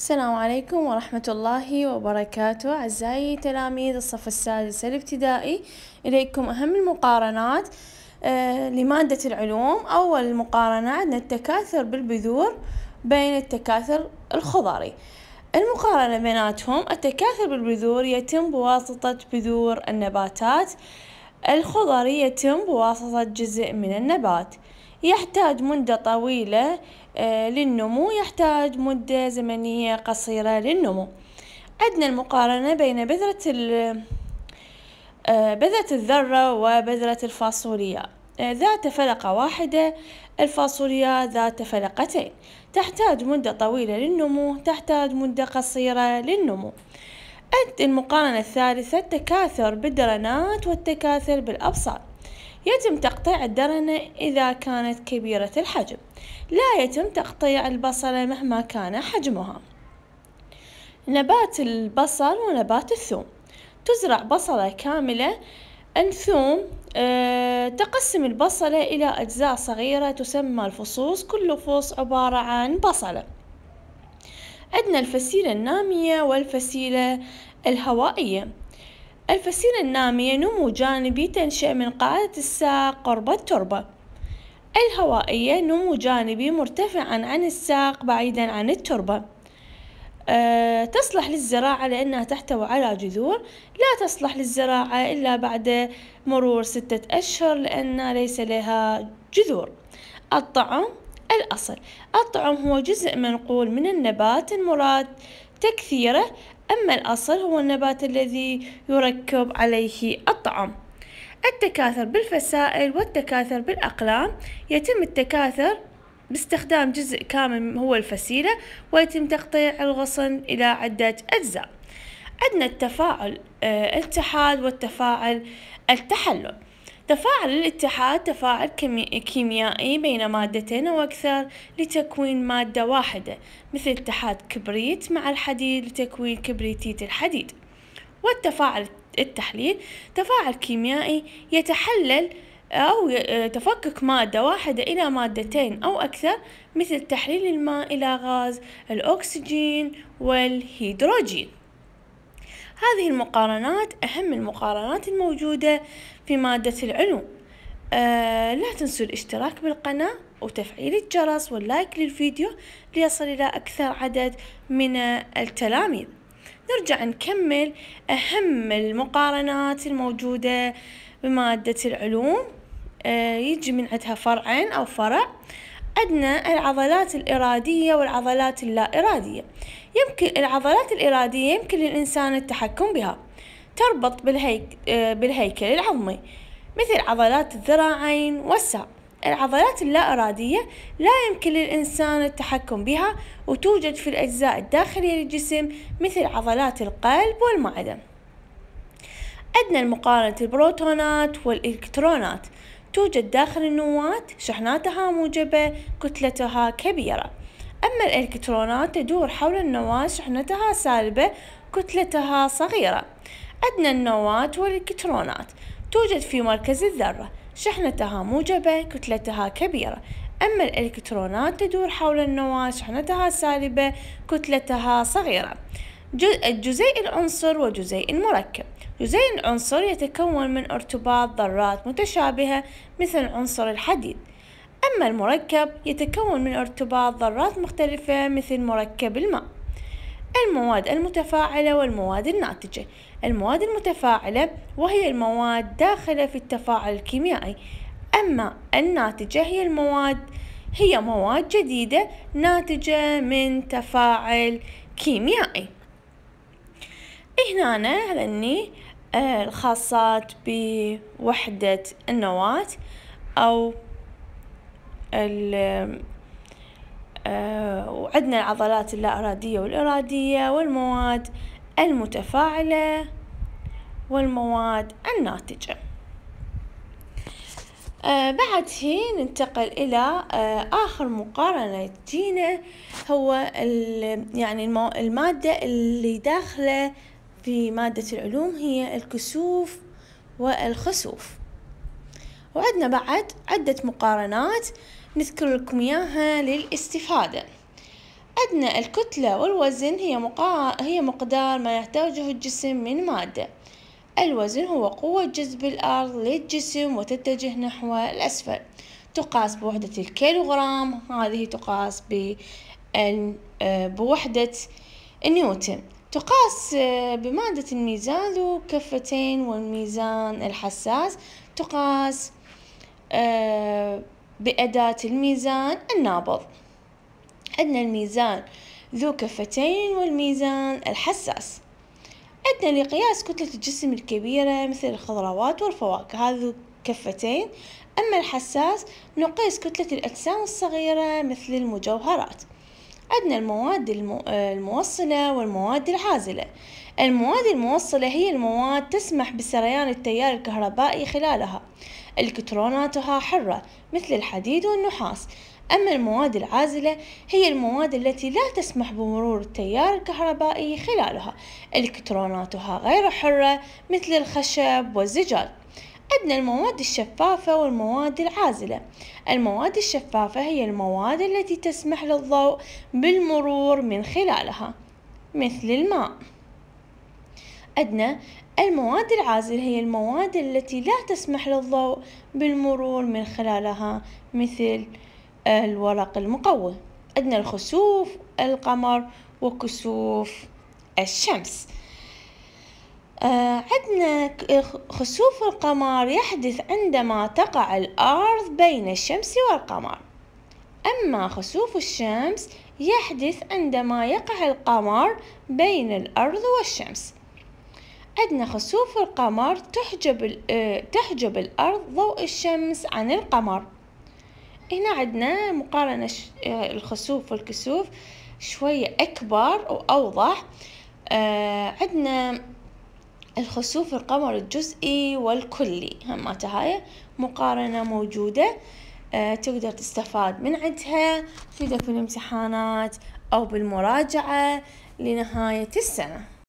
السلام عليكم ورحمة الله وبركاته أعزائي تلاميذ الصف السادس الابتدائي إليكم أهم المقارنات آه، لمادة العلوم أول مقارنة عندنا التكاثر بالبذور بين التكاثر الخضري المقارنة بيناتهم التكاثر بالبذور يتم بواسطة بذور النباتات الخضري يتم بواسطة جزء من النبات يحتاج مدة طويلة آه، للنمو يحتاج مدة زمنية قصيرة للنمو عندنا المقارنة بين بذرة آه، بذرة الذرة وبذرة الفاصوليا آه، ذات فلقة واحدة الفاصوليا ذات فلقتين تحتاج مدة طويلة للنمو تحتاج مدة قصيرة للنمو المقارنة الثالثة التكاثر بالدرنات والتكاثر بالأبصار يتم تقطيع الدرنة إذا كانت كبيرة الحجم لا يتم تقطيع البصلة مهما كان حجمها نبات البصل ونبات الثوم تزرع بصلة كاملة الثوم أه تقسم البصلة إلى أجزاء صغيرة تسمى الفصوص كل فص عبارة عن بصلة عندنا الفسيلة النامية والفسيلة الهوائية الفسيل النامي نمو جانبي تنشأ من قاعدة الساق قرب التربة الهوائية نمو جانبي مرتفعا عن الساق بعيدا عن التربة أه تصلح للزراعة لأنها تحتوي على جذور لا تصلح للزراعة إلا بعد مرور ستة أشهر لأن ليس لها جذور الطعم الأصل الطعم هو جزء منقول من النبات المراد تكثيره أما الأصل هو النبات الذي يركب عليه الطعام التكاثر بالفسائل والتكاثر بالأقلام يتم التكاثر باستخدام جزء كامل هو الفسيلة ويتم تقطيع الغصن إلى عدة أجزاء عندنا التفاعل آه، التحاد والتفاعل التحلل تفاعل الاتحاد تفاعل كيميائي بين مادتين أو أكثر لتكوين مادة واحدة مثل اتحاد كبريت مع الحديد لتكوين كبريتيت الحديد والتفاعل التحليل تفاعل كيميائي يتحلل أو آه، تفكك مادة واحدة إلى مادتين أو أكثر مثل تحليل الماء إلى غاز الأكسجين والهيدروجين هذه المقارنات أهم المقارنات الموجودة في مادة العلوم آه لا تنسوا الاشتراك بالقناة وتفعيل الجرس واللايك للفيديو ليصل إلى أكثر عدد من التلاميذ نرجع نكمل أهم المقارنات الموجودة بمادة العلوم آه يجي من عندها فرعين أو فرع عندنا العضلات الإرادية والعضلات اللا إرادية يمكن العضلات الإرادية يمكن للإنسان التحكم بها تربط بالهيك... آه، بالهيكل العظمي مثل عضلات الذراعين والساق العضلات اللا إرادية لا يمكن للإنسان التحكم بها وتوجد في الأجزاء الداخلية للجسم مثل عضلات القلب والمعدة عندنا مقارنة البروتونات والإلكترونات توجد داخل النواة شحناتها موجبة كتلتها كبيرة أما الإلكترونات تدور حول النواة شحنتها سالبة كتلتها صغيرة أدنى النواة والإلكترونات توجد في مركز الذرة شحنتها موجبة كتلتها كبيرة أما الإلكترونات تدور حول النواة شحنتها سالبة كتلتها صغيرة جزيء العنصر وجزيء المركب جزيء العنصر يتكون من ارتباط ذرات متشابهة مثل عنصر الحديد أما المركب يتكون من ارتباط ذرات مختلفة مثل مركب الماء المواد المتفاعلة والمواد الناتجة المواد المتفاعلة وهي المواد داخلة في التفاعل الكيميائي أما الناتجة هي المواد هي مواد جديدة ناتجة من تفاعل كيميائي هنا لأني آه، الخاصات بوحدة النواة أو آه، وعندنا العضلات اللا إرادية والإرادية والمواد المتفاعلة والمواد الناتجة آه، بعد هي ننتقل إلى آخر مقارنة تجينا هو يعني المادة اللي داخلة في مادة العلوم هي الكسوف والخسوف وعدنا بعد عدة مقارنات نذكر لكم إياها للاستفادة عندنا الكتلة والوزن هي, مقا... هي مقدار ما يحتاجه الجسم من مادة الوزن هو قوة جذب الأرض للجسم وتتجه نحو الأسفل تقاس بوحدة الكيلوغرام هذه تقاس آه، بوحدة نيوتن تقاس آه، بمادة الميزان ذو كفتين والميزان الحساس تقاس آه، بأداة الميزان النابض عندنا الميزان ذو كفتين والميزان الحساس عندنا لقياس كتلة الجسم الكبيرة مثل الخضروات والفواكه هذا ذو كفتين أما الحساس نقيس كتلة الأجسام الصغيرة مثل المجوهرات عندنا المواد آه، الموصلة والمواد العازلة المواد الموصلة هي المواد تسمح بسريان التيار الكهربائي خلالها الكتروناتها حرة مثل الحديد والنحاس أما المواد العازلة هي المواد التي لا تسمح بمرور التيار الكهربائي خلالها الكتروناتها غير حرة مثل الخشب والزجاج عندنا المواد الشفافة والمواد العازلة المواد الشفافة هي المواد التي تسمح للضوء بالمرور من خلالها مثل الماء عندنا المواد العازلة هي المواد التي لا تسمح للضوء بالمرور من خلالها مثل آه، الورق المقوي عندنا الخسوف القمر وكسوف الشمس آه، عندنا آه، خسوف القمر يحدث عندما تقع الأرض بين الشمس والقمر أما خسوف الشمس يحدث عندما يقع القمر بين الأرض والشمس عندنا خسوف القمر تحجب, آه، تحجب الأرض ضوء الشمس عن القمر هنا عندنا مقارنة الخسوف والكسوف شوية أكبر وأوضح عندنا الخسوف القمر الجزئي والكلي هم هاي مقارنة موجودة آه، تقدر تستفاد من عندها في الامتحانات أو بالمراجعة لنهاية السنة